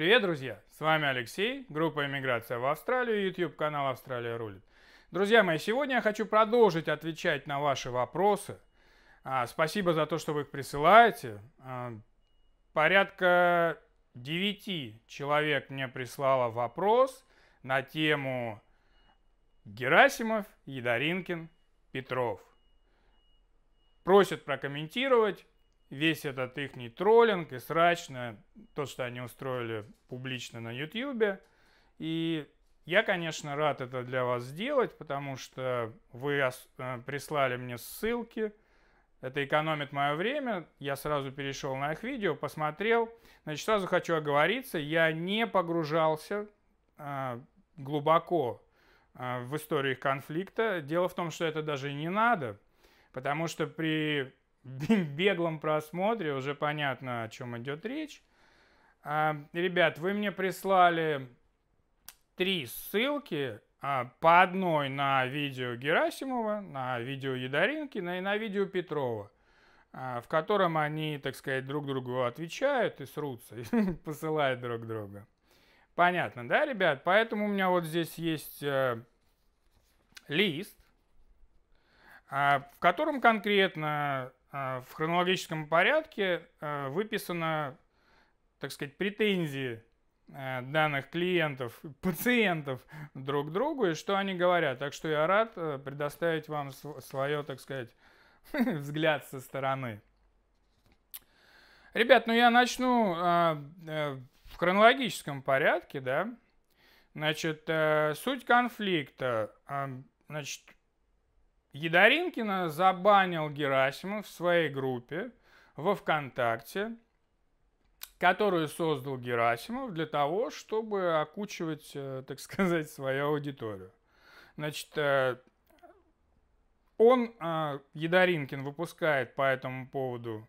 Привет, друзья! С вами Алексей, группа иммиграция в Австралию» YouTube канал «Австралия рулит». Друзья мои, сегодня я хочу продолжить отвечать на ваши вопросы. А, спасибо за то, что вы их присылаете. А, порядка 9 человек мне прислало вопрос на тему Герасимов, Ядаринкин, Петров. Просят прокомментировать весь этот их троллинг и срачно то, что они устроили публично на Ютьюбе. И я, конечно, рад это для вас сделать, потому что вы э, прислали мне ссылки. Это экономит мое время. Я сразу перешел на их видео, посмотрел. Значит, сразу хочу оговориться, я не погружался э, глубоко э, в историю их конфликта. Дело в том, что это даже не надо, потому что при беглом просмотре уже понятно, о чем идет речь. А, ребят, вы мне прислали три ссылки а, по одной на видео Герасимова, на видео Ядаринкина ну и на видео Петрова, а, в котором они, так сказать, друг другу отвечают и срутся, и посылают друг друга. Понятно, да, ребят? Поэтому у меня вот здесь есть э, лист, а, в котором конкретно а, в хронологическом порядке а, выписано, так сказать, претензии а, данных клиентов, пациентов друг к другу и что они говорят. Так что я рад э, предоставить вам свое, так сказать, взгляд со стороны. Ребят, ну я начну э, в хронологическом порядке, да. Значит, э, суть конфликта. Значит, Едоринкина забанил Герасимов в своей группе во ВКонтакте, которую создал Герасимов для того, чтобы окучивать, э, так сказать, свою аудиторию. Значит, э, он, э, Едоринкин выпускает по этому поводу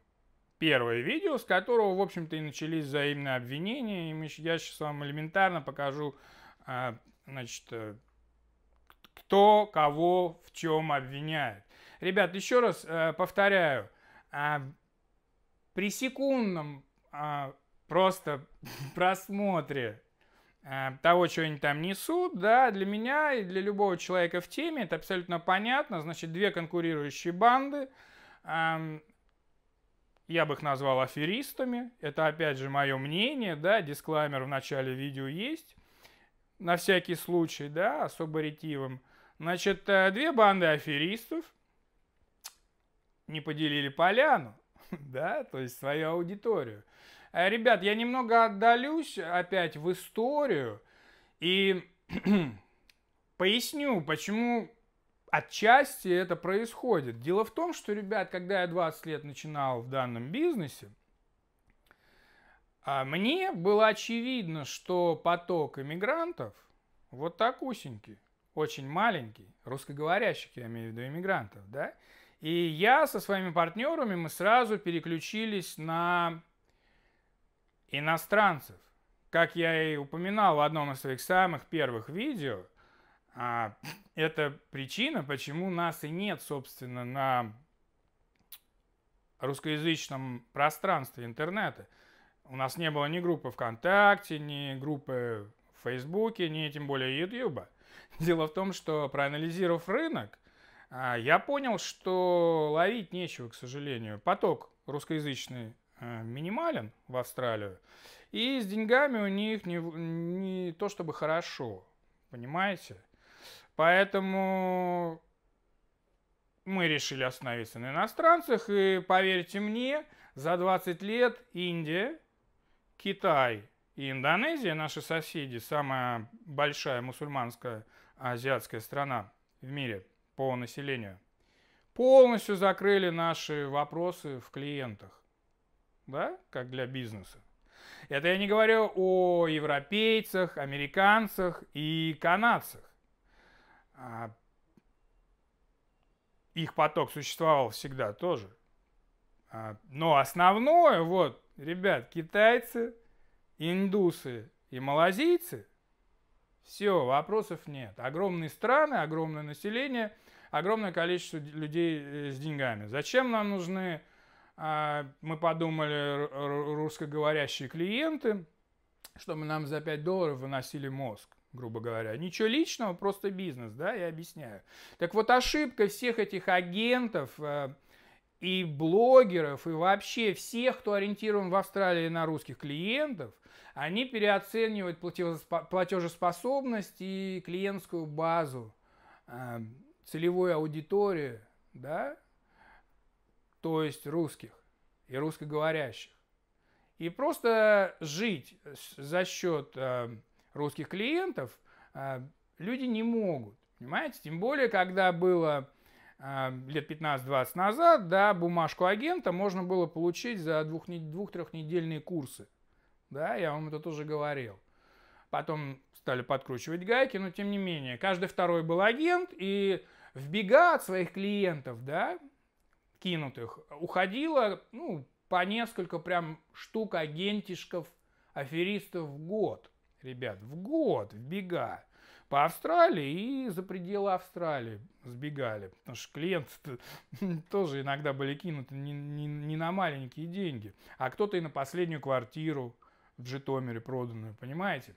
первое видео, с которого, в общем-то, и начались взаимные обвинения. я сейчас вам элементарно покажу, значит, кто кого в чем обвиняет. Ребят, еще раз э, повторяю, э, при секундном э, просто просмотре э, того, что они там несут, да, для меня и для любого человека в теме это абсолютно понятно. Значит, две конкурирующие банды, эм, я бы их назвал аферистами. Это, опять же, мое мнение, да, дисклаймер в начале видео есть, на всякий случай, да, особо ретивым. Значит, э, две банды аферистов не поделили поляну, да, то есть свою аудиторию. Э, ребят, я немного отдалюсь опять в историю и поясню, почему отчасти это происходит. Дело в том, что, ребят, когда я 20 лет начинал в данном бизнесе, а, мне было очевидно, что поток иммигрантов вот так усенький очень маленький, русскоговорящих, я имею в виду иммигрантов, да, и я со своими партнерами, мы сразу переключились на иностранцев. Как я и упоминал в одном из своих самых первых видео, а, это причина, почему нас и нет, собственно, на русскоязычном пространстве интернета. У нас не было ни группы ВКонтакте, ни группы в Фейсбуке, ни тем более Ютьюба. Дело в том, что проанализировав рынок, а, я понял, что ловить нечего, к сожалению. Поток русскоязычный а, минимален в Австралию. И с деньгами у них не, не то чтобы хорошо, понимаете? Поэтому мы решили остановиться на иностранцах. И поверьте мне, за 20 лет Индия, Китай и Индонезия, наши соседи, самая большая мусульманская азиатская страна в мире по населению, полностью закрыли наши вопросы в клиентах. Да, как для бизнеса. Это я не говорю о европейцах, американцах и канадцах. А, их поток существовал всегда тоже. А, но основное, вот, ребят, китайцы, индусы и малазийцы, все, вопросов нет. Огромные страны, огромное население, огромное количество людей э, с деньгами. Зачем нам нужны, а, мы подумали, русскоговорящие клиенты, чтобы нам за 5 долларов выносили мозг? грубо говоря. Ничего личного, просто бизнес, да, я объясняю. Так вот, ошибка всех этих агентов, э, и блогеров, и вообще всех, кто ориентирован в Австралии на русских клиентов, они переоценивают платежеспособность и клиентскую базу, э, целевую аудиторию, да, то есть русских и русскоговорящих. И просто жить за счет э, русских клиентов э, люди не могут, понимаете? Тем более, когда было лет 15-20 назад, да, бумажку агента можно было получить за двух-трехнедельные курсы – да, я вам это тоже говорил. Потом стали подкручивать гайки, но тем не менее, каждый второй был агент, и в бега от своих клиентов, да, кинутых, уходило, ну, по несколько прям штук агентишков, аферистов в год. Ребят, в год, в бега. По Австралии и за пределы Австралии сбегали. Потому что клиенты -то тоже иногда были кинуты не, не, не на маленькие деньги. А кто-то и на последнюю квартиру в Житомире проданную, понимаете?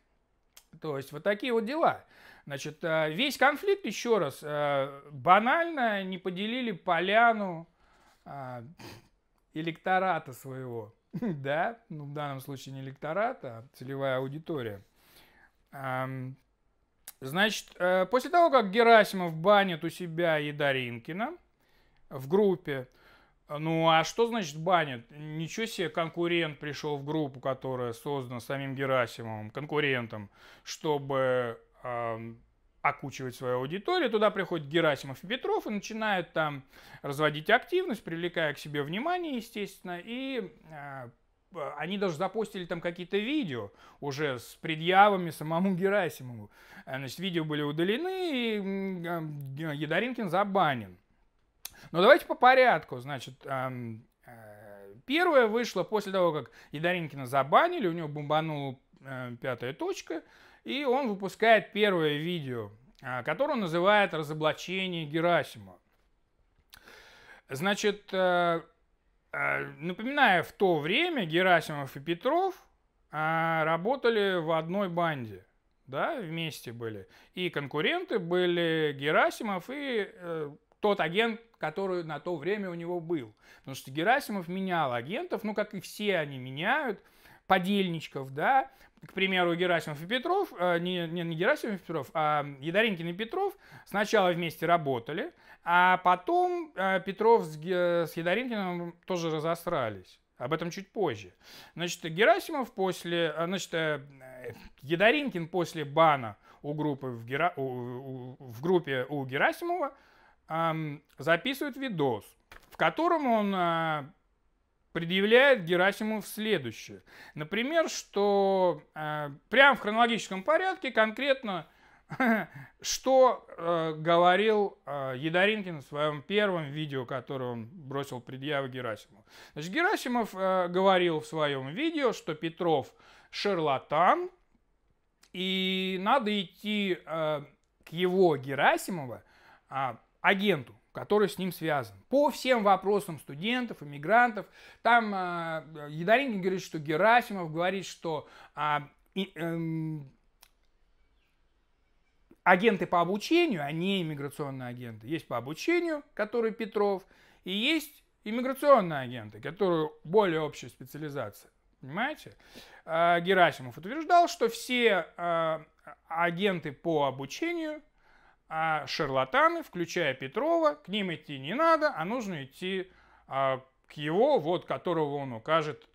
То есть вот такие вот дела. Значит, э, весь конфликт, еще раз, э, банально не поделили поляну э, электората своего. Да, ну в данном случае не электората а целевая аудитория. Значит, после того, как Герасимов банит у себя Едаринкина в группе, а, ну а что значит банят? Ничего себе конкурент пришел в группу, которая создана самим Герасимовым, конкурентом, чтобы э, окучивать свою аудиторию. Туда приходит Герасимов и Петров и начинают там разводить активность, привлекая к себе внимание, естественно, и э, они даже запустили там какие-то видео уже с предъявами самому Герасимову. Э, значит, видео были удалены, и Едаринкин забанен. Но ну, давайте по порядку. Значит, эм, э, первое вышло после того, как Ядаринкина забанили, у него бомбанула э, пятая точка, и он выпускает первое видео, э, которое он называет «Разоблачение Герасима». Значит, э, э, напоминаю, в то время Герасимов и Петров э, работали в одной банде – да, вместе были. И конкуренты были Герасимов и э, тот агент, который на то время у него был. Потому что Герасимов менял агентов, ну, как и все они меняют, подельничков, да, к примеру, Герасимов и Петров, э, не, не, не Герасимов и Петров, а Ядаринкин и Петров сначала вместе работали, а потом э, Петров с, э, с Ядаринкиным тоже разосрались. Об этом чуть позже. Значит, Герасимов после... Э, значит, Ядаринкин э, после бана у группы в, Гера, у, у, в группе у Герасимова – записывает видос, в котором он а, предъявляет Герасимов следующее. Например, что э, прямо в хронологическом порядке конкретно что э, говорил э, Едаринкин в своем первом видео, которое он бросил предъяву Герасимову. Значит, Герасимов э, говорил в своем видео, что Петров шарлатан, и надо идти э, к его Герасимова, а агенту, который с ним связан. По всем вопросам студентов, иммигрантов. Там э, а, Едаринкин говорит, что Герасимов говорит, что э, э, агенты по обучению, а не иммиграционные агенты. Есть по обучению, который Петров, и есть иммиграционные агенты, которые более общая специализация. Понимаете? А, Герасимов утверждал, что все агенты по обучению а шарлатаны, включая Петрова, к ним идти не надо, а нужно идти а, к его, вот которого он укажет,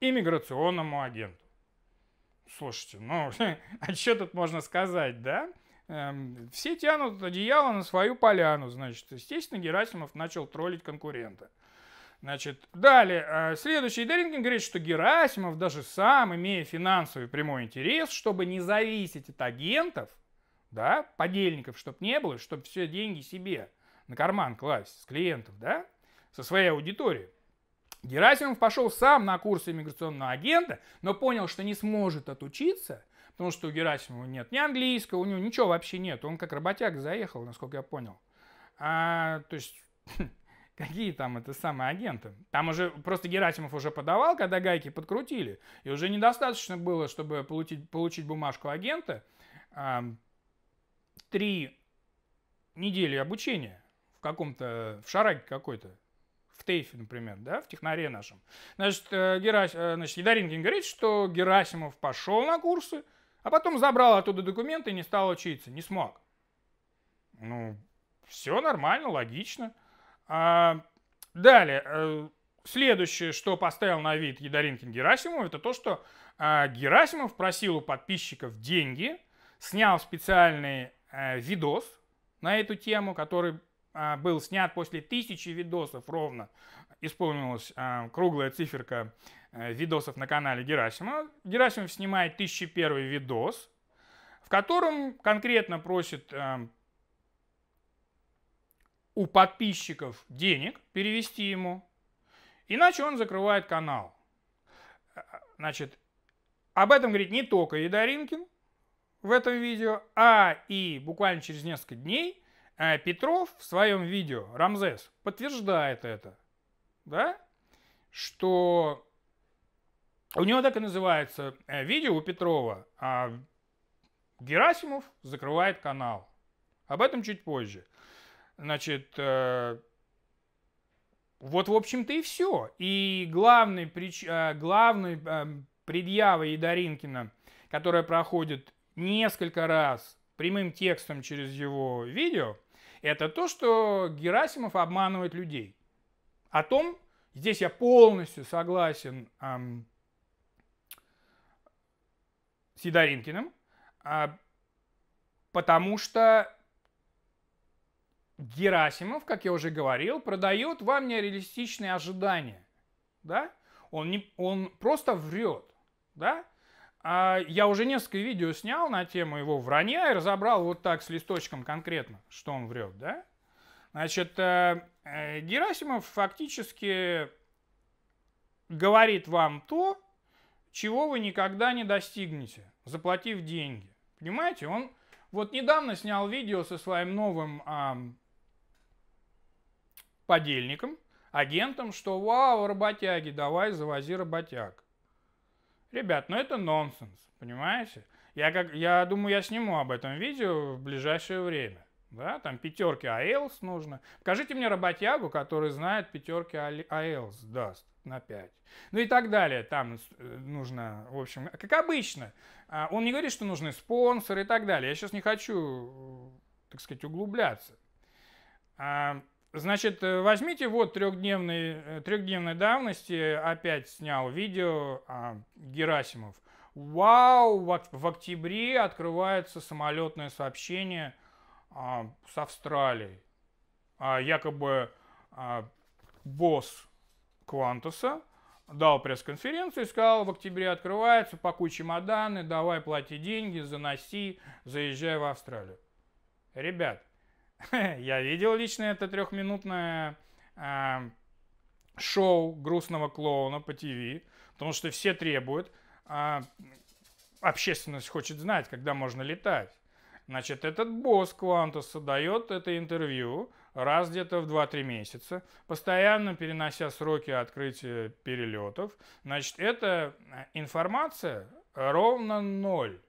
иммиграционному агенту. Слушайте, ну, а что тут можно сказать, да? Эм, все тянут одеяло на свою поляну, значит. Естественно, Герасимов начал троллить конкурента. Значит, далее, э, следующий Деринген говорит, что Герасимов даже сам, имея финансовый прямой интерес, чтобы не зависеть от агентов – да, подельников, чтобы не было, чтобы все деньги себе на карман класть с клиентов, да, со своей аудиторией. Герасимов пошел сам на курсы иммиграционного агента, но понял, что не сможет отучиться, потому что у Герасимова нет ни английского, у него ничего вообще нет. Он как работяг заехал, насколько я понял. А, то есть, какие там это самые агенты? Там уже просто Герасимов уже подавал, когда гайки подкрутили, и уже недостаточно было, чтобы получить, получить бумажку агента. А, три недели обучения в каком-то, в шараге какой-то, в Тейфе, например, да, в технаре нашем. Значит, э, Герас... Э, значит, Едаринкин говорит, что Герасимов пошел на курсы, а потом забрал оттуда документы и не стал учиться, не смог. Ну, все нормально, логично. А, далее, э, следующее, что поставил на вид Едаринкин Герасимов, это то, что Герасимов просил у подписчиков деньги, снял специальный Э, видос на эту тему, который а, был снят после тысячи видосов ровно. Исполнилась а, круглая циферка э, видосов на канале Герасима. Герасимов снимает 1001 видос, в котором конкретно просит э, у подписчиков денег перевести ему, иначе он закрывает канал. Значит, об этом говорит не только Едаринкин, в этом видео, а и буквально через несколько дней э, Петров в своем видео, Рамзес, подтверждает это, да, что у него так и называется э, видео у Петрова а Герасимов закрывает канал. Об этом чуть позже. Значит, э, вот, в общем-то, и все. И главной, прич... Эм, главной предъявой Идаринкина, которая проходит несколько раз прямым текстом через его видео, это то, что Герасимов обманывает людей. О том, здесь я полностью согласен эм, с Едоринкиным, э, а, потому что Герасимов, как я уже говорил, продает вам нереалистичные ожидания. Да? Он, не, он просто врет. Да? А я уже несколько видео снял на тему его вранья и разобрал вот так с листочком конкретно, что он врет, да? Значит, э, э, Герасимов фактически говорит вам то, чего вы никогда не достигнете, заплатив деньги. Понимаете, он вот недавно снял видео со своим новым эм, подельником, агентом, что вау, работяги, давай завози работяг. Ребят, ну это нонсенс, понимаете? Я, как, я думаю, я сниму об этом видео в ближайшее время. Да, там пятерки IELTS нужно. Покажите мне работягу, который знает пятерки IELTS даст на 5. Ну и так далее. Там э, нужно, в общем, как обычно. А, он не говорит, что нужны спонсоры и так далее. Я сейчас не хочу, э, так сказать, углубляться. А, Значит, э, возьмите вот трехдневной, э, трехдневной давности, опять снял видео а, Герасимов. Вау, в октябре открывается самолетное сообщение а, с Австралией. А, якобы а, босс Квантуса дал пресс-конференцию и сказал, в октябре открывается, пакуй чемоданы, давай плати деньги, заноси, заезжай в Австралию. Ребят, Я видел лично это трехминутное э, шоу грустного клоуна по ТВ, потому что все требуют, э, общественность хочет знать, когда можно летать. Значит, этот босс Квантуса дает это интервью раз где-то в 2-3 месяца, постоянно перенося сроки открытия перелетов. Значит, эта а, информация ровно ноль.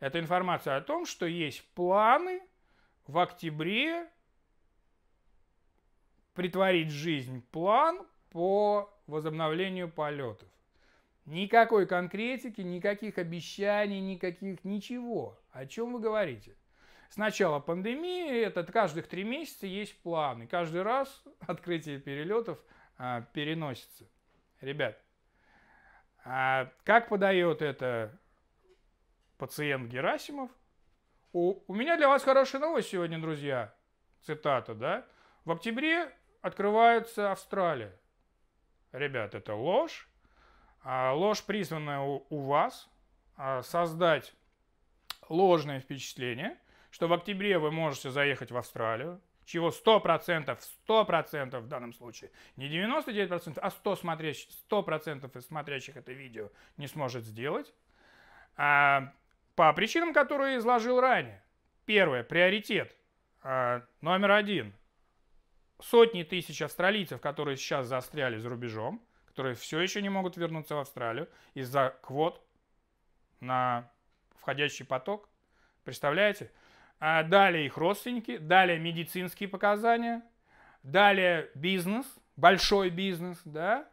Это информация о том, что есть планы – в октябре притворить в жизнь план по возобновлению полетов. Никакой конкретики, никаких обещаний, никаких ничего. О чем вы говорите? Сначала начала пандемии этот каждых три месяца есть план. И каждый раз открытие перелетов а, переносится. Ребят, а как подает это пациент Герасимов – у, у меня для вас хорошая новость сегодня, друзья. Цитата, да? В октябре открывается Австралия. Ребят, это ложь. А ложь, призванная у, у вас а, создать ложное впечатление, что в октябре вы можете заехать в Австралию, чего 100%, 100% в данном случае, не 99%, а 100 смотрящих, 100% из смотрящих это видео не сможет сделать. А, по причинам, которые изложил ранее. Первое. Приоритет. Э, номер один. Сотни тысяч австралийцев, которые сейчас застряли за рубежом, которые все еще не могут вернуться в Австралию из-за квот на входящий поток. Представляете? А далее их родственники, далее медицинские показания, далее бизнес, большой бизнес, да,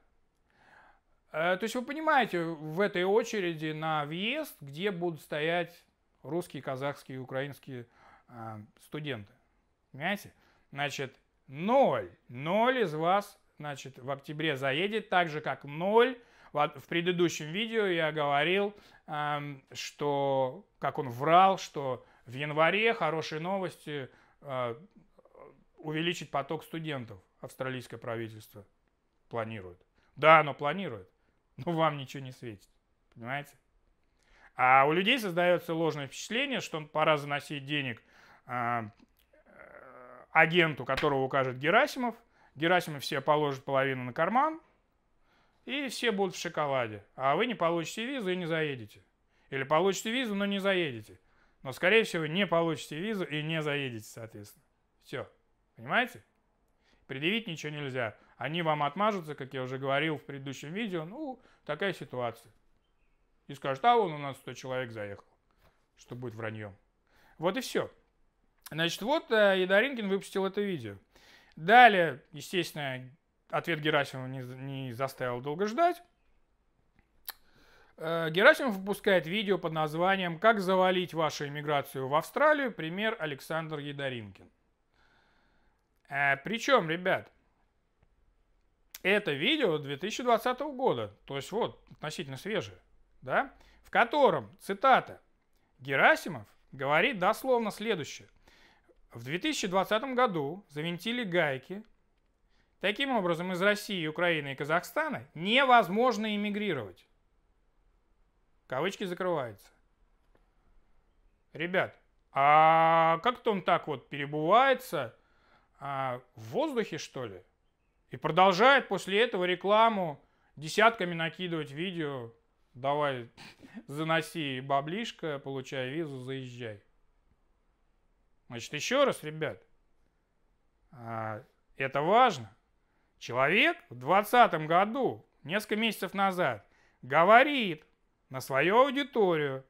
Э, то есть вы понимаете, в этой очереди на въезд, где будут стоять русские, казахские, украинские э, студенты. Понимаете? Значит, ноль. Ноль из вас, значит, в октябре заедет, так же, как ноль. В предыдущем видео я говорил, эм, что, как он врал, что в январе хорошие новости э, увеличить поток студентов австралийское правительство планирует. Да, оно планирует. но ну, вам ничего не светит. Понимаете? А у людей создается ложное впечатление, что пора заносить денег а, э, агенту, которого укажет Герасимов. Герасимов все положит половину на карман, и все будут в шоколаде. А вы не получите визу и не заедете. Или получите визу, но не заедете. Но, скорее всего, не получите визу и не заедете, соответственно. Все. Понимаете? Предъявить ничего нельзя. Они вам отмажутся, как я уже говорил в предыдущем видео, ну, такая ситуация. И скажут, а вон у нас 100 человек заехал, что будет враньем. Вот и все. Значит, вот э, Ядаринкин выпустил это видео. Далее, естественно, ответ Герасимова не, не заставил долго ждать. Э, Герасимов выпускает видео под названием «Как завалить вашу иммиграцию в Австралию. Пример Александр Ядаринкин». Э, Причем, ребят, это видео 2020 года, то есть вот относительно свежее, да, в котором, цитата, Герасимов говорит дословно следующее. В 2020 году завинтили гайки. Таким образом, из России, Украины и Казахстана невозможно эмигрировать. Кавычки закрываются. Ребят, а как-то он так вот перебывается а, в воздухе, что ли? И продолжает после этого рекламу десятками накидывать видео. Давай, заноси баблишко, получай визу, заезжай. Значит, еще раз, ребят, а, это важно. Человек в 2020 году, несколько месяцев назад, говорит на свою аудиторию,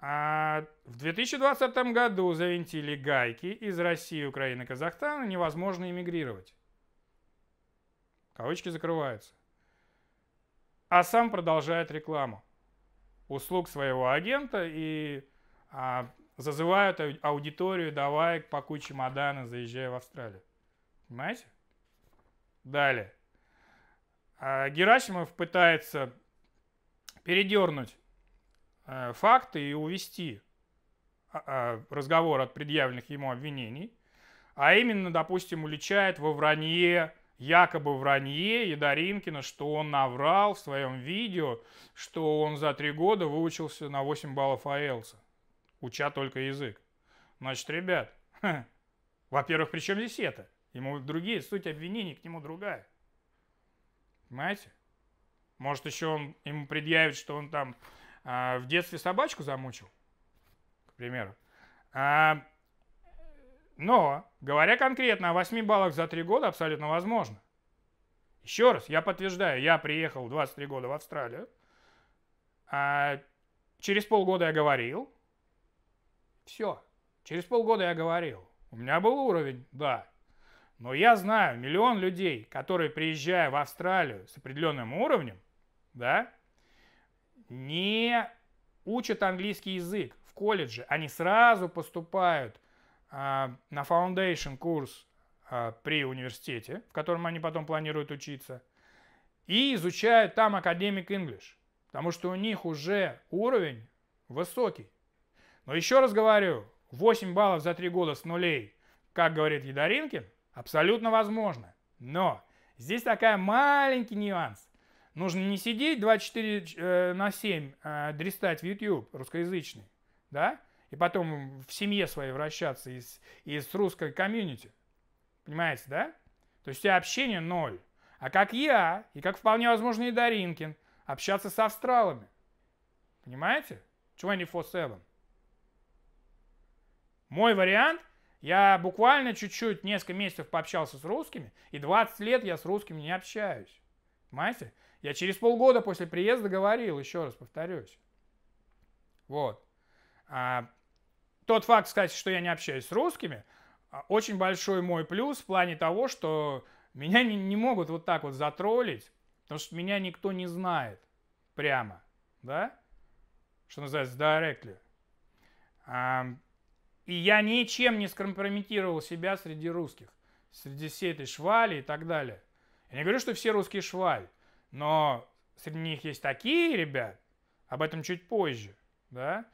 а в 2020 году завинтили гайки из России, Украины, Казахстана, невозможно эмигрировать. Кавычки закрываются. А сам продолжает рекламу услуг своего агента и а, зазывают аудиторию, давай пакуй чемоданы, заезжай в Австралию. Понимаете? Далее. А Герасимов пытается передернуть э, факты и увести э, разговор от предъявленных ему обвинений, а именно, допустим, уличает во вранье якобы вранье Едоринкина, что он наврал в своем видео, что он за три года выучился на 8 баллов IELTS, а уча только язык. Значит, ребят, во-первых, при чем здесь это? Ему другие, суть обвинений к нему другая. Понимаете? Может, еще он ему предъявит, что он там а, в детстве собачку замучил, к примеру. А, но, говоря конкретно о 8 баллах за 3 года, абсолютно возможно. Еще раз, я подтверждаю, я приехал в 23 года в Австралию. А через полгода я говорил. Все. Через полгода я говорил. У меня был уровень, да. Но я знаю миллион людей, которые, приезжая в Австралию с определенным уровнем, да, не учат английский язык в колледже. Они сразу поступают а, на Foundation курс а, при университете, в котором они потом планируют учиться, и изучают там академик English, потому что у них уже уровень высокий. Но еще раз говорю, 8 баллов за 3 года с нулей, как говорит Ядаринкин, абсолютно возможно. Но здесь такая маленький нюанс. Нужно не сидеть 24 э, на 7 э, дрестать в YouTube русскоязычный, да, и потом в семье своей вращаться из, из русской комьюнити. Понимаете, да? То есть у тебя общение ноль. А как я, и как вполне возможно и Даринкин, общаться с австралами. Понимаете? 24-7. Мой вариант, я буквально чуть-чуть, несколько месяцев пообщался с русскими, и 20 лет я с русскими не общаюсь. Понимаете? Я через полгода после приезда говорил, еще раз повторюсь. Вот. А тот факт, кстати, что я не общаюсь с русскими, а, очень большой мой плюс в плане того, что меня не, не могут вот так вот затроллить, потому что меня никто не знает прямо, да? Что называется, directly. А, и я ничем не скомпрометировал себя среди русских, среди всей этой швали и так далее. Я не говорю, что все русские шваль, но среди них есть такие ребят, об этом чуть позже, да?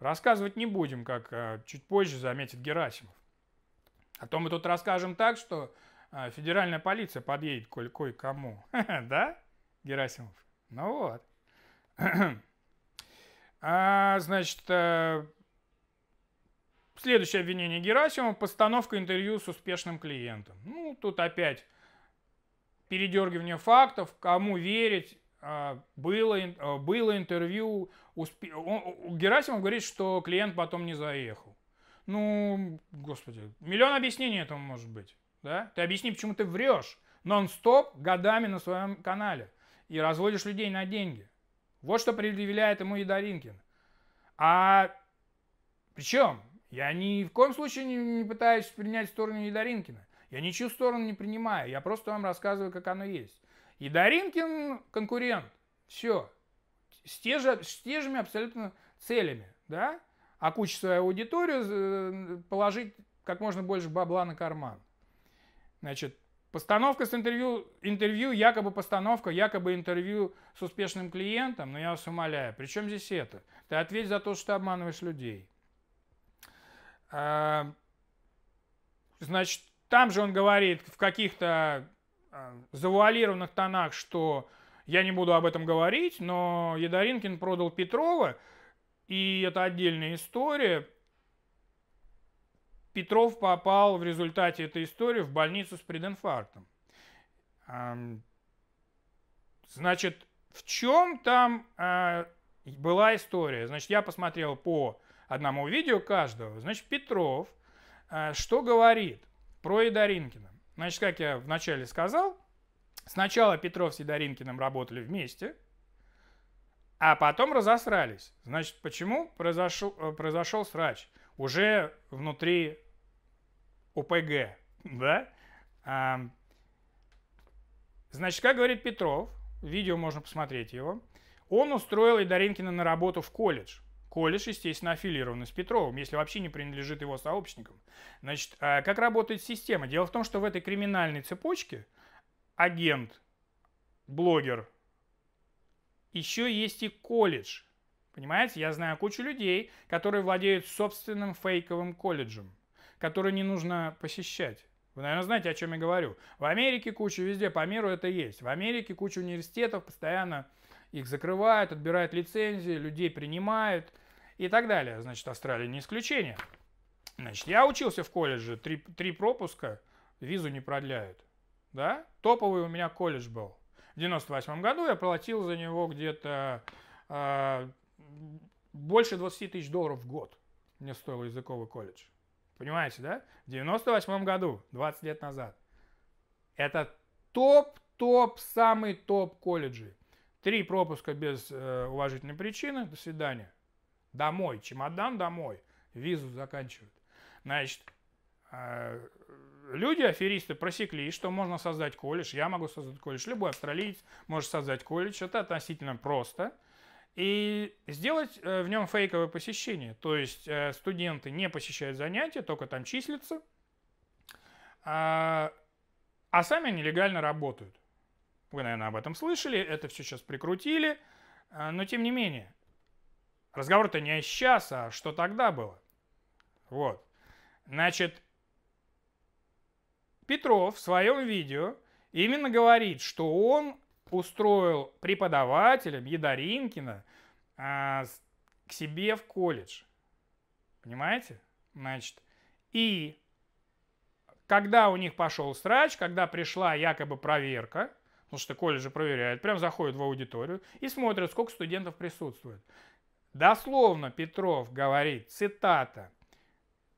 Рассказывать не будем, как э, чуть позже заметит Герасимов. А то мы тут расскажем так, что э, федеральная полиция подъедет коль кое-кому. Да, Герасимов? Ну вот. А, значит, э, следующее обвинение Герасимова – постановка интервью с успешным клиентом. Ну, тут опять передергивание фактов, кому верить, а, было, а, было интервью, успе... он, Герасимов говорит, что клиент потом не заехал. Ну, господи, миллион объяснений этому может быть. Да? Ты объясни, почему ты врешь нон-стоп годами на своем канале и разводишь людей на деньги. Вот что предъявляет ему Едоринкин. А причем я ни в коем случае не, не пытаюсь принять сторону Едоринкина. Я ничью сторону не принимаю. Я просто вам рассказываю, как оно есть. И Даринкин конкурент. Все. С, те же, с те же абсолютно целями. Да? а Окучить свою аудиторию, э, положить как можно больше бабла на карман. Значит, постановка с интервью, интервью якобы постановка, якобы интервью с успешным клиентом, но я вас умоляю, при чем здесь это? Ты ответь за то, что ты обманываешь людей. А, значит, там же он говорит в каких-то завуалированных тонах, что я не буду об этом говорить, но Ядаринкин продал Петрова, и это отдельная история. Петров попал в результате этой истории в больницу с прединфарктом. Значит, в чем там а, была история? Значит, я посмотрел по одному видео каждого. Значит, Петров а, что говорит про Идаринкина? Значит, как я вначале сказал, сначала Петров с Сидоринкиным работали вместе, а потом разосрались. Значит, почему произошел, э, произошел срач? Уже внутри УПГ, да? А, значит, как говорит Петров, видео можно посмотреть его, он устроил Идаринкина на работу в колледж – Колледж, естественно, аффилирован с Петровым, если вообще не принадлежит его сообщникам. Значит, а как работает система? Дело в том, что в этой криминальной цепочке агент, блогер, еще есть и колледж. Понимаете, я знаю кучу людей, которые владеют собственным фейковым колледжем, который не нужно посещать. Вы, наверное, знаете, о чем я говорю. В Америке куча везде, по миру это есть. В Америке куча университетов постоянно их закрывают, отбирают лицензии, людей принимают – и так далее. Значит, Австралия не исключение. Значит, я учился в колледже, три, три пропуска, визу не продляют. Да? Топовый у меня колледж был. В 98 году я платил за него где-то э, больше 20 тысяч долларов в год. Мне стоил языковый колледж. Понимаете, да? В 98 году, 20 лет назад. Это топ-топ, самый топ колледжи. Три пропуска без э, уважительной причины. До свидания. Домой, чемодан домой, визу заканчивают. Значит, э, люди, аферисты, просекли, что можно создать колледж. Я могу создать колледж. Любой австралиец может создать колледж. Это относительно просто. И сделать э, в нем фейковое посещение. То есть э, студенты не посещают занятия, только там числятся. А, а сами нелегально работают. Вы, наверное, об этом слышали. Это все сейчас прикрутили. Но тем не менее, разговор-то не о сейчас, а что тогда было. Вот. Значит, Петров в своем видео именно говорит, что он устроил преподавателем Ядаринкина а, к себе в колледж. Понимаете? Значит, и когда у них пошел срач, когда пришла якобы проверка, потому что колледжи проверяют, прям заходят в аудиторию и смотрят, сколько студентов присутствует. Дословно Петров говорит, цитата,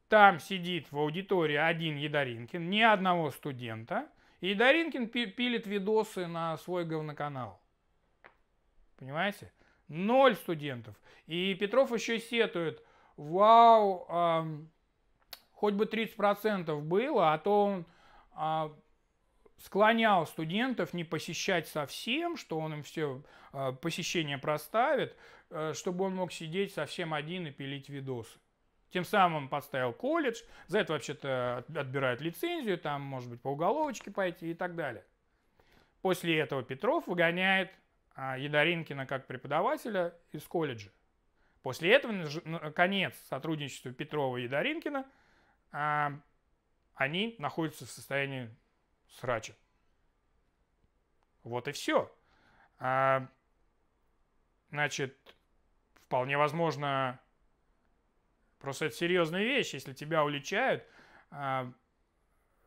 там сидит в аудитории один Едаринкин, ни одного студента, и Едаринкин пилит видосы на свой говноканал. Понимаете? Ноль студентов. И Петров еще сетует, вау, эм, хоть бы 30% было, а то он э, склонял студентов не посещать совсем, что он им все э, а, посещение проставит, Э, чтобы он мог сидеть совсем один и пилить видосы. Тем самым подставил колледж, за это вообще-то отбирают лицензию, там, может быть, по уголовочке пойти и так далее. После этого Петров выгоняет а, Ядаринкина как преподавателя из колледжа. После этого конец сотрудничества Петрова и Ядаринкина. А, они находятся в состоянии срача. Вот и все. А, значит, Вполне возможно, просто это серьезная вещь, если тебя уличают а,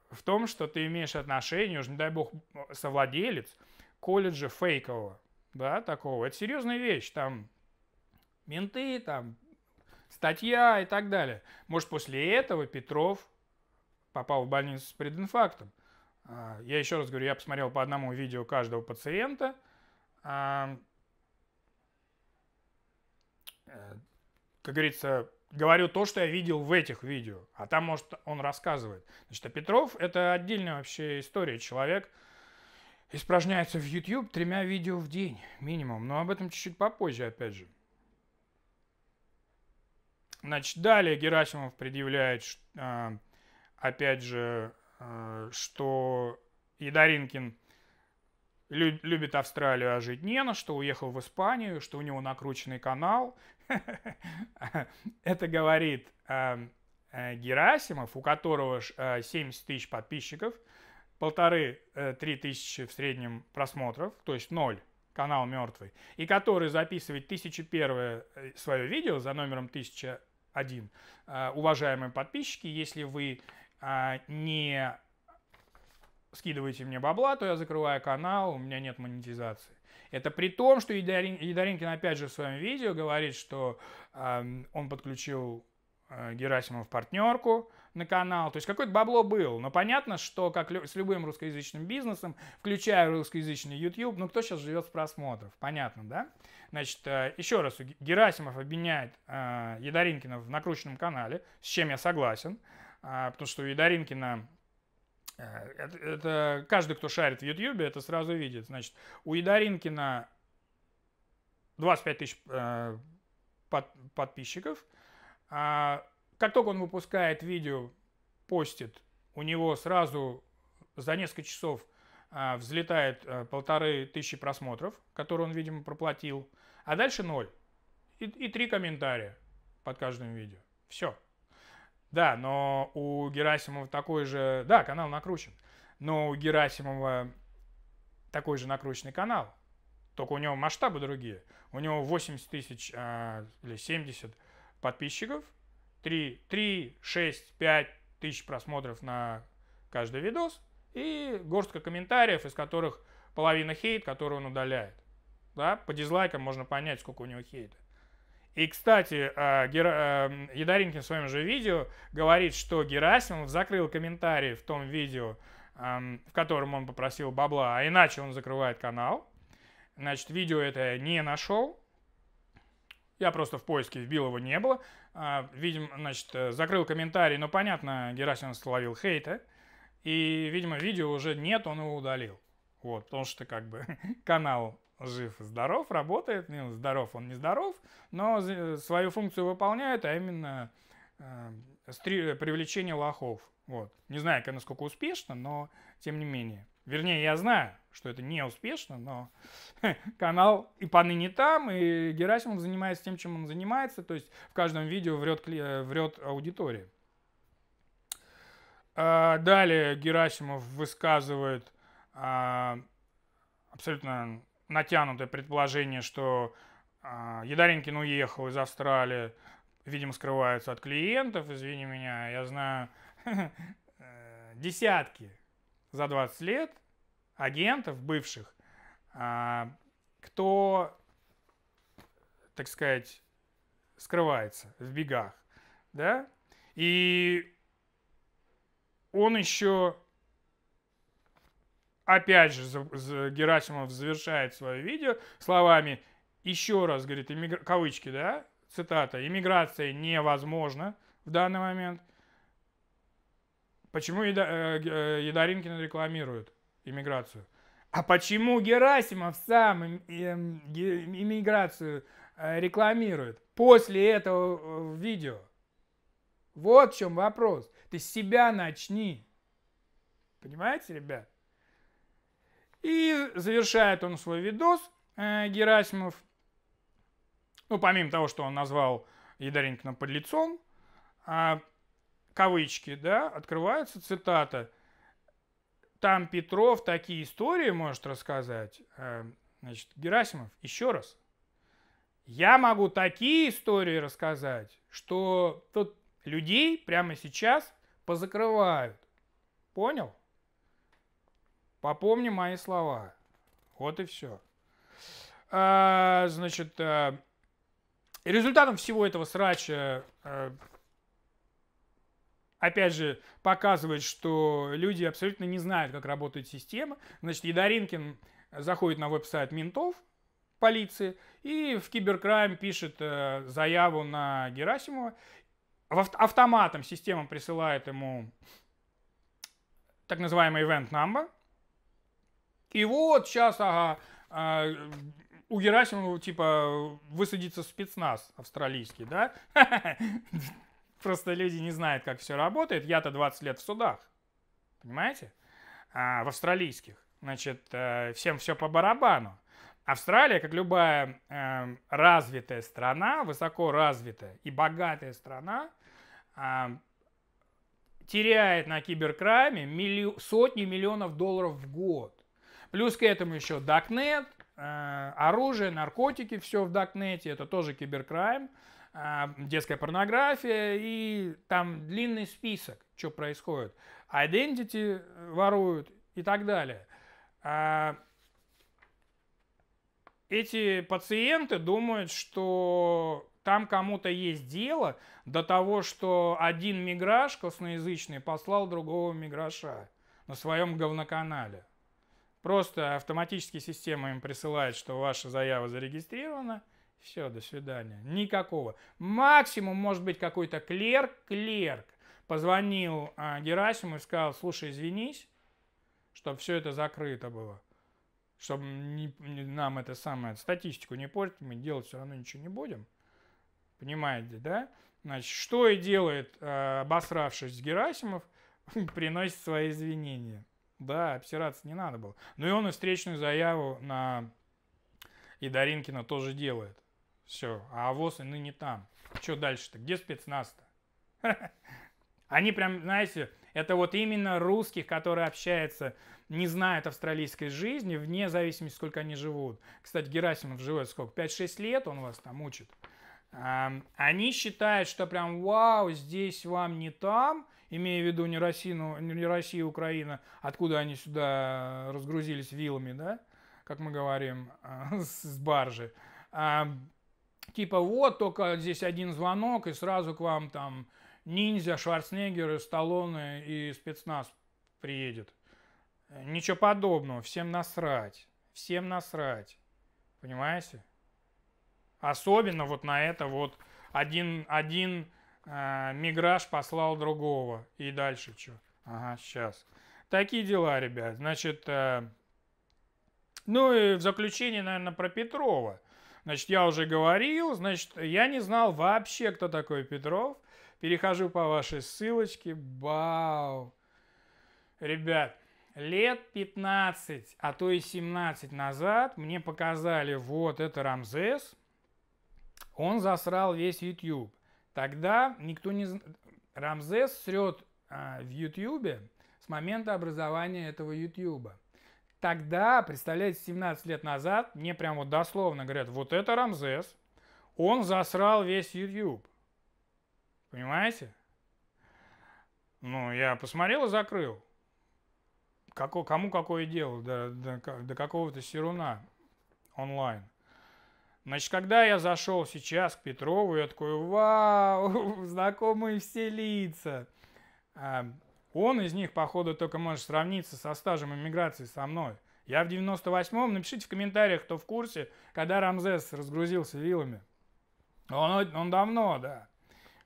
в том, что ты имеешь отношение, уж не дай бог, совладелец колледжа фейкового, да, такого. Это серьезная вещь, там менты, там статья и так далее. Может, после этого Петров попал в больницу с прединфарктом. А, я еще раз говорю, я посмотрел по одному видео каждого пациента. А, Э, как говорится, говорю то, что я видел в этих видео, а там, может, он рассказывает. Значит, а Петров – это отдельная вообще история. Человек испражняется в YouTube тремя видео в день минимум, но об этом чуть-чуть попозже, опять же. Значит, далее Герасимов предъявляет, а, опять же, а, что Ядаринкин любит Австралию, а жить не на что, уехал в Испанию, что у него накрученный канал, Это говорит эм, э, Герасимов, у которого 70 э, тысяч подписчиков, полторы-три э, тысячи в среднем просмотров, то есть ноль, канал мертвый, и который записывает 1001 свое видео за номером 1001. Уважаемые подписчики, если вы не скидываете мне бабла, то я закрываю канал, у меня нет монетизации. Это при том, что Едарин, Едаринкин опять же в своем видео говорит, что э, он подключил э, в партнерку на канал. То есть какое-то бабло было. Но понятно, что как с любым русскоязычным бизнесом, включая русскоязычный YouTube, ну кто сейчас живет с просмотров? Понятно, да? Значит, э, еще раз, Герасимов обвиняет э, Едаринкина в накрученном канале, с чем я согласен. Э, потому что у Едаринкина Э, это, это каждый, кто шарит в Ютьюбе, это сразу видит. Значит, у Едаринкина 25 тысяч э, под, подписчиков. А, как только он выпускает видео, постит, у него сразу за несколько часов а, взлетает а, полторы тысячи просмотров, которые он, видимо, проплатил. А дальше ноль. И, и три комментария под каждым видео. Все. Да, но у Герасимова такой же... Да, канал накручен. Но у Герасимова такой же накрученный канал. Только у него масштабы другие. У него 80 тысяч э, или 70 подписчиков. 3, 3, 6, 5 тысяч просмотров на каждый видос. И горстка комментариев, из которых половина хейт, который он удаляет. Да? По дизлайкам можно понять, сколько у него хейта. И, кстати, а, Гер... Эм, Ядаринкин в своем же видео говорит, что Герасимов закрыл комментарий в том видео, в котором он попросил бабла, а иначе он закрывает канал. Значит, видео это я не нашел. Я просто в поиске вбил его, не было. А, видимо, значит, э, закрыл комментарий, но, понятно, Герасимов словил хейта. И, видимо, видео уже нет, он его удалил. Вот, потому что, как бы, канал жив здоров, работает, ну, здоров он не здоров, но э, свою функцию выполняет, а именно э, э, привлечение лохов. Вот. Не знаю, как насколько успешно, но тем не менее. Вернее, я знаю, что это не успешно, но канал и поныне там, и Герасимов занимается тем, чем он занимается, то есть в каждом видео врет, э, врет аудитория. А, далее Герасимов высказывает а, абсолютно натянутое предположение, что э, а, Ядаренкин уехал из Австралии, видимо, скрывается от клиентов, извини меня, я знаю э, десятки за 20 лет агентов бывших, э, кто, так сказать, скрывается в бегах, да, и он еще опять же Герасимов завершает свое видео словами еще раз, говорит, иммигра... кавычки, да, цитата, иммиграция невозможна в данный момент. Почему э, э, Едаринкин рекламирует иммиграцию? А почему Герасимов сам иммиграцию э, рекламирует после этого видео? Вот в чем вопрос. Ты с себя начни. Понимаете, ребят? И завершает он свой видос э, Герасимов. Ну, помимо того, что он назвал Ядаренькина под лицом, э, а, кавычки, да, открывается цитата. Там Петров такие истории может рассказать. Э, значит, Герасимов, еще раз. Я могу такие истории рассказать, что тут людей прямо сейчас позакрывают. Понял? Попомни мои слова. Вот и все. А, значит, а, результатом всего этого срача, а, опять же, показывает, что люди абсолютно не знают, как работает система. Значит, Едоринкин заходит на веб-сайт ментов, полиции, и в Киберкрайм пишет э, заяву на Герасимова. автоматом система присылает ему так называемый event number, и вот сейчас, ага, а, у Герасимова, типа, высадится спецназ австралийский, да? Просто люди не знают, как все работает. Я-то 20 лет в судах, понимаете? А, в австралийских. Значит, э, всем все по барабану. Австралия, как любая э, развитая страна, высоко развитая и богатая страна, э, теряет на киберкрайме милли... сотни миллионов долларов в год. Плюс к этому еще Дакнет, э, оружие, наркотики, все в Дакнете, это тоже киберкрайм, э, детская порнография и там длинный список, что происходит. Identity воруют и так далее. Э, эти пациенты думают, что там кому-то есть дело до того, что один миграж косноязычный послал другого миграша на своем говноканале. Просто автоматически система им присылает, что ваша заява зарегистрирована. Все, до свидания. Никакого. Максимум может быть какой-то клерк, клерк позвонил а, Герасиму и сказал, слушай, извинись, чтобы все это закрыто было. Чтобы не, не, нам это самое, статистику не портить, мы делать все равно ничего не будем. Понимаете, да? Значит, что и делает, э, обосравшись Герасимов, приносит свои извинения. Да, обсираться не надо было. Ну и он и встречную заяву на Идаринкина тоже делает. Все, а АВОЗ и ну, ныне там. Что дальше-то? Где спецназ-то? Они прям, знаете, это вот именно русских, которые общаются, не знают австралийской жизни, вне зависимости, сколько они живут. Кстати, Герасимов живет сколько? 5-6 лет он вас там учит. Они считают, что прям вау, здесь вам не там, имея в виду не, Россию, не Россия, а Украина, откуда они сюда разгрузились вилами, да, как мы говорим, э, с баржи. А, типа вот, только здесь один звонок, и сразу к вам там ниндзя, Шварценеггеры, Сталлоне и спецназ приедет. Ничего подобного, всем насрать, всем насрать, понимаете? Особенно вот на это вот один, один а, Миграж послал другого. И дальше что? Ага, сейчас. Такие дела, ребят. Значит, э, ну и в заключение, наверное, про Петрова. Значит, я уже говорил, значит, я не знал вообще, кто такой Петров. Перехожу по вашей ссылочке. Бау. Ребят, лет 15, а то и 17 назад мне показали вот это Рамзес. Он засрал весь YouTube. Тогда никто не... знает. Рамзес срет а, в Ютьюбе с момента образования этого Ютьюба. Тогда, представляете, 17 лет назад, мне прямо вот дословно говорят, вот это Рамзес, он засрал весь YouTube. Понимаете? Ну, я посмотрел и закрыл. Како, кому какое дело до, до, до какого-то серуна онлайн. Значит, когда я зашел сейчас к Петрову, я такой, вау, знакомые все лица. А, он из них, походу, только может сравниться со стажем иммиграции со мной. Я в 98-м, напишите в комментариях, кто в курсе, когда Рамзес разгрузился вилами. Он, он давно, да.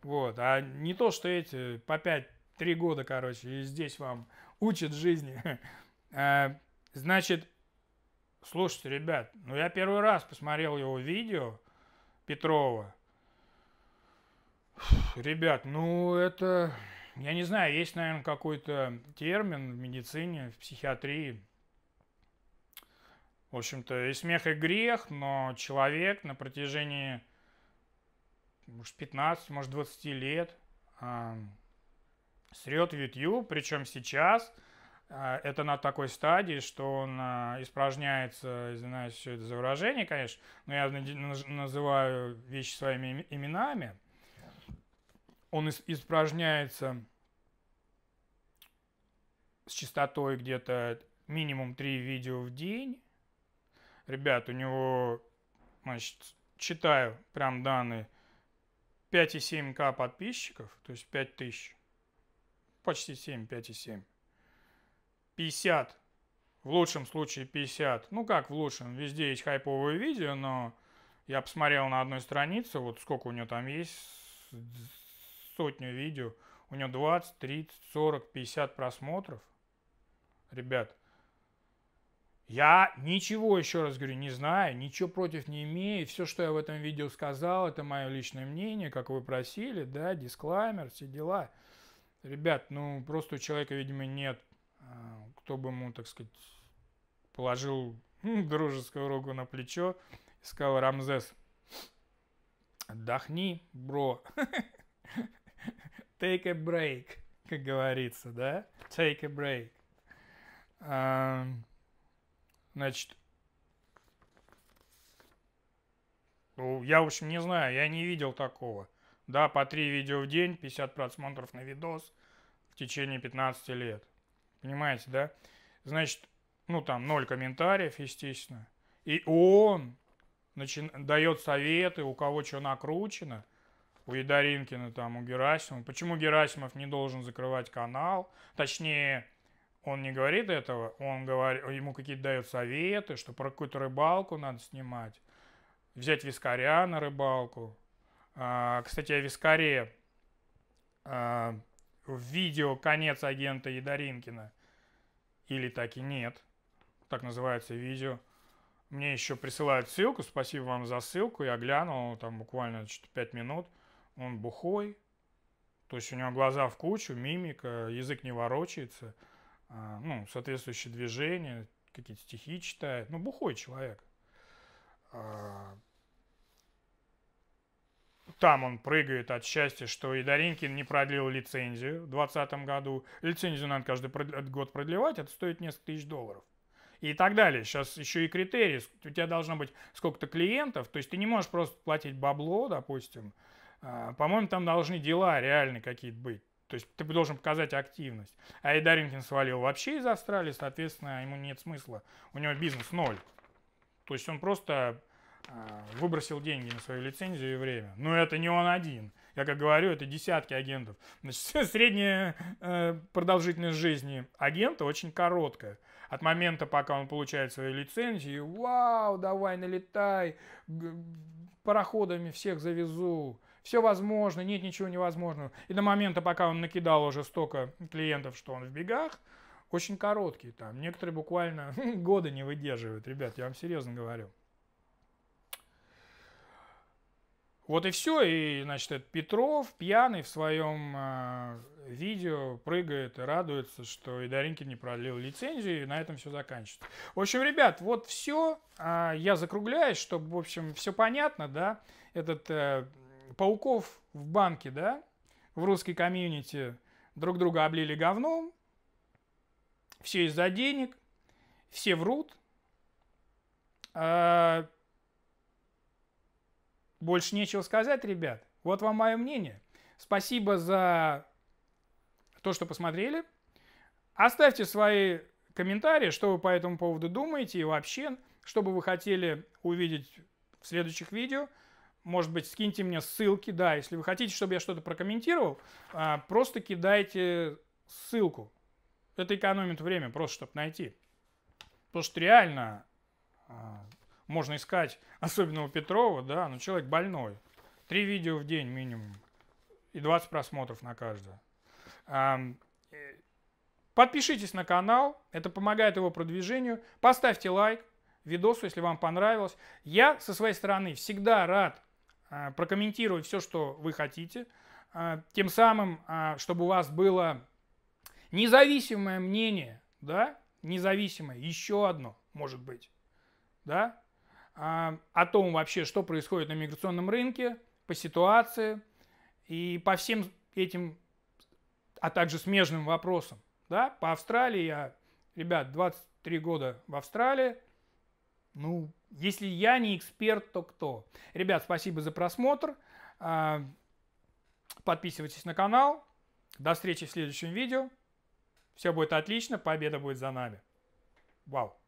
Вот, а не то, что эти по 5-3 года, короче, и здесь вам учат жизни. А, значит, слушайте, ребят, ну я первый раз посмотрел его видео Петрова. Ребят, ну это, я не знаю, есть, наверное, какой-то термин в медицине, в психиатрии. В общем-то, и смех, и грех, но человек на протяжении, может, 15, может, 20 лет э, срет в YouTube, причем сейчас – а, это на такой стадии, что он а, испражняется, извиняюсь, все это за выражение, конечно, но я называю вещи своими именами. Он испражняется с частотой где-то минимум 3 видео в день. Ребят, у него, значит, читаю прям данные, 5,7к подписчиков, то есть 5000, почти 7, 5,7. 50. В лучшем случае 50. Ну как в лучшем, везде есть хайповые видео, но я посмотрел на одной странице, вот сколько у него там есть, сотню видео. У него 20, 30, 40, 50 просмотров. Ребят, я ничего, еще раз говорю, не знаю, ничего против не имею. Все, что я в этом видео сказал, это мое личное мнение, как вы просили, да, дисклаймер, все дела. Ребят, ну просто у человека, видимо, нет а, кто бы ему, так сказать, положил ну, дружескую руку на плечо и сказал, Рамзес, отдохни, бро. Take a break, как говорится, да? Take a break. А, значит, ну, я, в общем, не знаю, я не видел такого. Да, по три видео в день, 50 просмотров на видос в течение 15 лет. Понимаете, да? Значит, ну там ноль комментариев, естественно. И он начи... дает советы, у кого что накручено. У Едаринкина, там, у Герасимова. Почему Герасимов не должен закрывать канал? Точнее, он не говорит этого, он говорит, ему какие-то дает советы, что про какую-то рыбалку надо снимать, взять вискаря на рыбалку. А, кстати, о вискаре. А, в видео конец агента Ядаринкина. Или так и нет. Так называется видео. Мне еще присылают ссылку, спасибо вам за ссылку. Я глянул, там буквально что-то 5 минут. Он бухой. То есть у него глаза в кучу, мимика, язык не ворочается. А, ну, соответствующие движения, какие-то стихи читает. Ну, бухой человек. А, там он прыгает от счастья, что и Даринкин не продлил лицензию в 2020 году. Лицензию надо каждый год продлевать, это стоит несколько тысяч долларов. И так далее. Сейчас еще и критерии. У тебя должно быть сколько-то клиентов. То есть ты не можешь просто платить бабло, допустим. А, по-моему, там должны дела реальные какие-то быть. То есть ты должен показать активность. А и свалил вообще из Австралии, соответственно, ему нет смысла. У него бизнес ноль. То есть он просто Э, выбросил деньги на свою лицензию и время. Но это не он один. Я как говорю, это десятки агентов. Значит, средняя э, продолжительность жизни агента очень короткая. От момента, пока он получает свою лицензию, вау, давай, налетай, пароходами всех завезу, все возможно, нет ничего невозможного. И до момента, пока он накидал уже столько клиентов, что он в бегах, очень короткий там. Некоторые буквально года не выдерживают, ребят, я вам серьезно говорю. Вот и все. И, значит, этот Петров пьяный в своем э, а, видео прыгает и радуется, что и Даринки не продлил лицензию, и на этом все заканчивается. В общем, ребят, вот все. Э, а, я закругляюсь, чтобы, в общем, все понятно, да. Этот э, Пауков в банке, да, в русской комьюнити друг друга облили говном. Все из-за денег. Все врут. Э, больше нечего сказать, ребят. Вот вам мое мнение. Спасибо за то, что посмотрели. Оставьте свои комментарии, что вы по этому поводу думаете и вообще, что бы вы хотели увидеть в следующих видео. Может быть, скиньте мне ссылки, да, если вы хотите, чтобы я что-то прокомментировал, а, просто кидайте ссылку. Это экономит время, просто чтобы найти. Потому что реально а, можно искать, особенного Петрова, да, но человек больной. Три видео в день минимум и 20 просмотров на каждое. Э, подпишитесь на канал, это помогает его продвижению. Поставьте лайк видосу, если вам понравилось. Я со своей стороны всегда рад а, прокомментировать все, что вы хотите. А, тем самым, а, чтобы у вас было независимое мнение, да, независимое, еще одно, может быть, да, о том вообще, что происходит на миграционном рынке, по ситуации и по всем этим, а также смежным вопросам. Да? По Австралии я, ребят, 23 года в Австралии. Ну, если я не эксперт, то кто? Ребят, спасибо за просмотр. Подписывайтесь на канал. До встречи в следующем видео. Все будет отлично, победа будет за нами. Вау.